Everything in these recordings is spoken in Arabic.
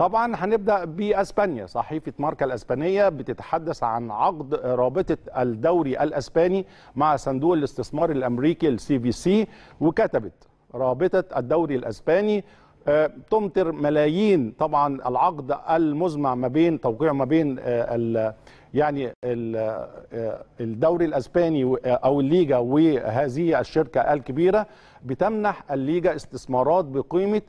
طبعا هنبدا باسبانيا صحيفه ماركا الاسبانيه بتتحدث عن عقد رابطه الدوري الاسباني مع صندوق الاستثمار الامريكي السي في سي وكتبت رابطه الدوري الاسباني آه، تمطر ملايين طبعا العقد المزمع ما بين توقيع ما بين آه، ال يعني آه، الدوري الاسباني او الليجا وهذه الشركه الكبيره بتمنح الليجا استثمارات بقيمه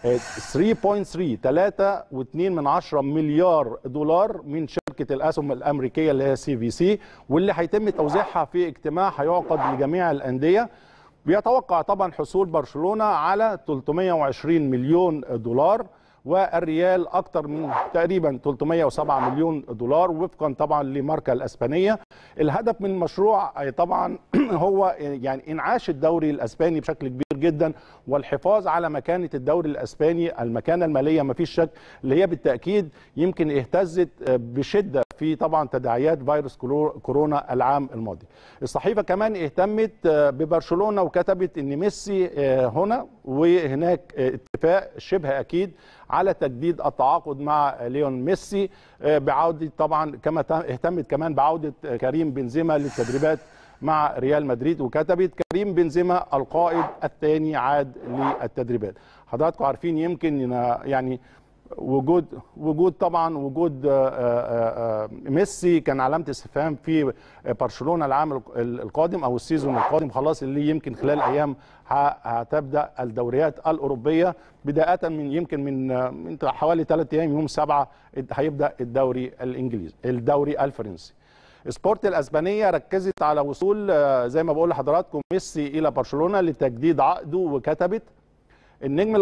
3.3 3 و2 من 10 مليار دولار من شركه الاسهم الامريكيه اللي هي سي في سي واللي هيتم توزيعها في اجتماع هيعقد لجميع الانديه بيتوقع طبعا حصول برشلونه على 320 مليون دولار والريال اكتر من تقريبا 307 مليون دولار وفقا طبعا لماركه الاسبانيه الهدف من المشروع آه، طبعا هو آه، يعني انعاش الدوري الاسباني بشكل كبير جدا والحفاظ على مكانه الدوري الاسباني المكانه الماليه ما فيش شك اللي هي بالتاكيد يمكن اهتزت آه، بشده في طبعا تداعيات فيروس كورونا العام الماضي الصحيفه كمان اهتمت آه، ببرشلونه وكتبت ان ميسي آه، هنا وهناك آه، اتفاق شبه اكيد على تجديد التعاقد مع ليون ميسي بعوده طبعا كما اهتمت كمان بعوده كريم بنزيما للتدريبات مع ريال مدريد وكتبت كريم بنزيما القائد الثاني عاد للتدريبات حضراتكم عارفين يمكن يعني وجود وجود طبعا وجود آه، آه، آه، ميسي كان علامه استفهام في برشلونه العام القادم او السيزون القادم خلاص اللي يمكن خلال ايام هتبدا الدوريات الاوروبيه بدايه من يمكن من حوالي ثلاث ايام يوم 7 هيبدا الدوري الانجليزي الدوري الفرنسي سبورت الاسبانيه ركزت على وصول زي ما بقول لحضراتكم ميسي الى برشلونه لتجديد عقده وكتبت النجم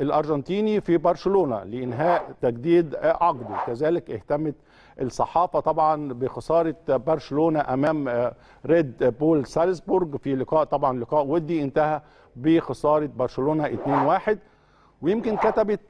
الارجنتيني في برشلونه لانهاء تجديد عقده كذلك اهتمت الصحافه طبعا بخساره برشلونه امام ريد بول سالزبورج في لقاء طبعا لقاء ودي انتهى بخساره برشلونه 2-1 ويمكن كتبت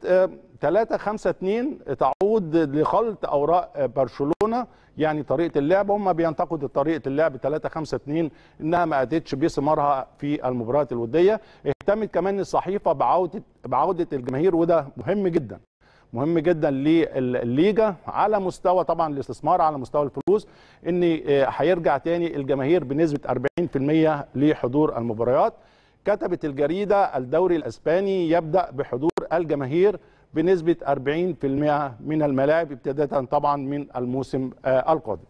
3 5 2 تعود لخلط اوراق آه، برشلونه يعني طريقه اللعب هم بينتقدوا طريقه اللعب 3 5 2 انها ما ادتش بثمارها في المباريات الوديه اهتمت كمان الصحيفه بعوده بعوده الجماهير وده مهم جدا مهم جدا للليجا على مستوى طبعا الاستثمار على مستوى الفلوس ان آه، هيرجع تاني الجماهير بنسبه 40% لحضور المباريات كتبت الجريدة الدوري الأسباني يبدأ بحضور الجماهير بنسبة 40% من الملاعب ابتداء طبعا من الموسم آه، القادم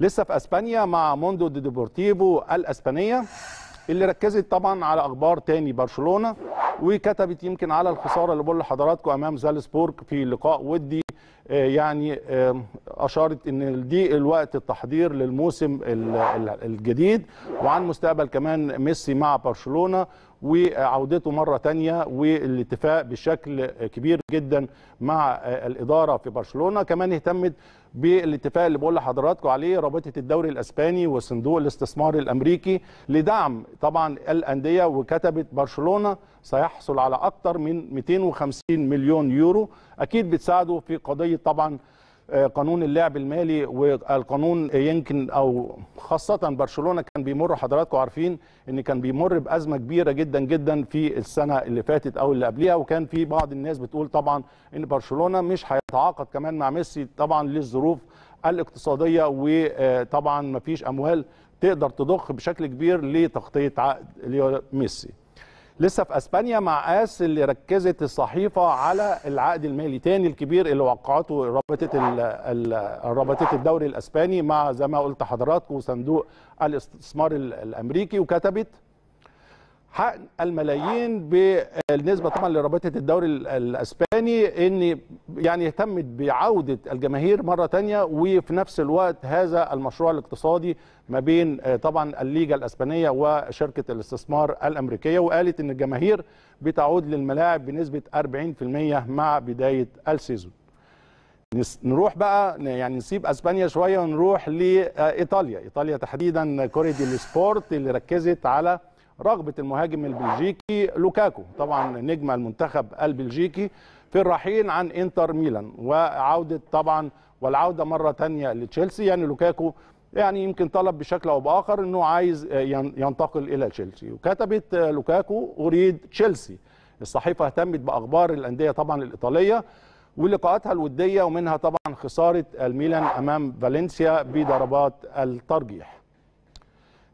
لسه في أسبانيا مع موندو دي ديبورتيفو الأسبانية اللي ركزت طبعا على أخبار تاني برشلونة وكتبت يمكن على الخسارة اللي بقول لحضراتكم أمام زالسبورج في لقاء ودي آه، يعني اشارت ان دي الوقت التحضير للموسم الجديد وعن مستقبل كمان ميسي مع برشلونه وعودته مره ثانيه والاتفاق بشكل كبير جدا مع آه، الاداره في برشلونه كمان اهتمت بالاتفاق اللي بقول لحضراتكم عليه رابطه الدوري الاسباني وصندوق الاستثمار الامريكي لدعم طبعا الانديه وكتبت برشلونه سيحصل على اكثر من 250 مليون يورو اكيد بتساعده في قضيه طبعا آه، قانون اللعب المالي والقانون يمكن او خاصه برشلونه كان بيمر حضراتكم عارفين ان كان بيمر بازمه كبيره جدا جدا في السنه اللي فاتت او اللي قبلها وكان في بعض الناس بتقول طبعا ان برشلونه مش هيتعاقد كمان مع ميسي طبعا للظروف الاقتصاديه وطبعا مفيش اموال تقدر تضخ بشكل كبير لتغطيه عقد ميسي لسه في اسبانيا مع اس اللي ركزت الصحيفه على العقد المالي تاني الكبير اللي وقعته رابطه رابطه الدوري الاسباني مع زي ما قلت حضراتكم صندوق الاستثمار الامريكي وكتبت حقن الملايين بالنسبه طبعا لرابطه الدوري الاسباني ان يعني اهتمت بعودة الجماهير مرة تانية وفي نفس الوقت هذا المشروع الاقتصادي ما بين آه، طبعا الليجا الأسبانية وشركة الاستثمار الأمريكية وقالت أن الجماهير بتعود للملاعب بنسبة 40% مع بداية السيزون نروح بقى يعني نسيب اسبانيا شويه ونروح لايطاليا ايطاليا تحديدا كوريدي السبورت اللي ركزت على رغبه المهاجم البلجيكي لوكاكو طبعا نجم المنتخب البلجيكي في الرحيل عن انتر ميلان وعوده طبعا والعوده مره ثانيه لتشيلسي يعني لوكاكو يعني يمكن طلب بشكل او باخر انه عايز ينتقل الى تشيلسي وكتبت لوكاكو اريد تشيلسي الصحيفه اهتمت باخبار الانديه طبعا الايطاليه ولقاءاتها الوديه ومنها طبعا خساره الميلان امام فالنسيا بضربات الترجيح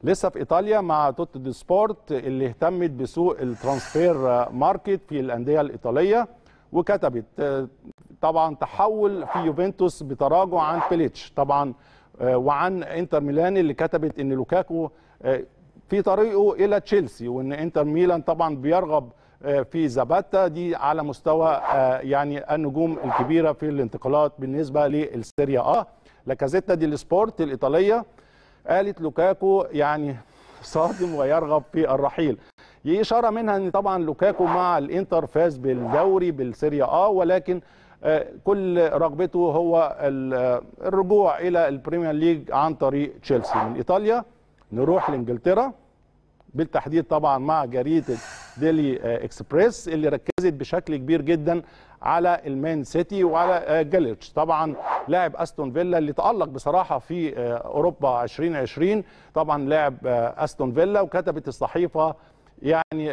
لسه في ايطاليا مع توت دي سبورت اللي اهتمت بسوق الترانسفير ماركت في الانديه الايطاليه وكتبت آه، طبعا تحول في يوفنتوس بتراجع عن فيليتش طبعا آه، وعن انتر ميلان اللي كتبت ان لوكاكو آه، في طريقه الى تشيلسي وان انتر ميلان طبعا بيرغب في زاباتا دي على مستوى يعني النجوم الكبيره في الانتقالات بالنسبه للسيريا اه لكازيتا دي السبورت الايطاليه قالت لوكاكو يعني صادم ويرغب في الرحيل إشارة منها أن طبعا لوكاكو مع الإنتر فاز بالدوري بالسيريا آه ولكن كل رغبته هو الرجوع إلى البريمير ليج عن طريق تشيلسي من إيطاليا نروح لإنجلترا بالتحديد طبعا مع جريدة ديلي اكسبريس اللي ركزت بشكل كبير جدا على المان سيتي وعلى آه، جاليتش طبعا لاعب استون فيلا اللي تالق بصراحه في آه، اوروبا 2020 طبعا لاعب آه، استون فيلا وكتبت الصحيفه يعني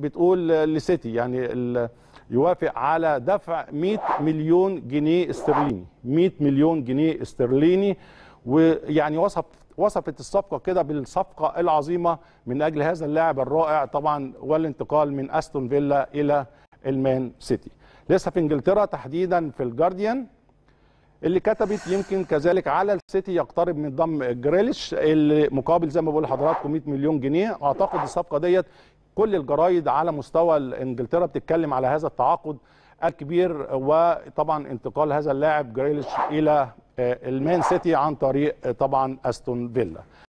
بتقول لسيتي يعني يوافق على دفع 100 مليون جنيه استرليني 100 مليون جنيه استرليني ويعني وصف وصفت الصفقة كده بالصفقة العظيمة من أجل هذا اللاعب الرائع طبعا والانتقال من أستون فيلا إلى المان سيتي لسه في انجلترا تحديدا في الجارديان اللي كتبت يمكن كذلك على السيتي يقترب من ضم جريليش اللي مقابل زي ما بقول لحضراتكم 100 مليون جنيه اعتقد الصفقه ديت كل الجرايد على مستوى انجلترا بتتكلم على هذا التعاقد الكبير وطبعا انتقال هذا اللاعب جريليش الى آه، المان سيتي عن طريق آه، طبعا استون فيلا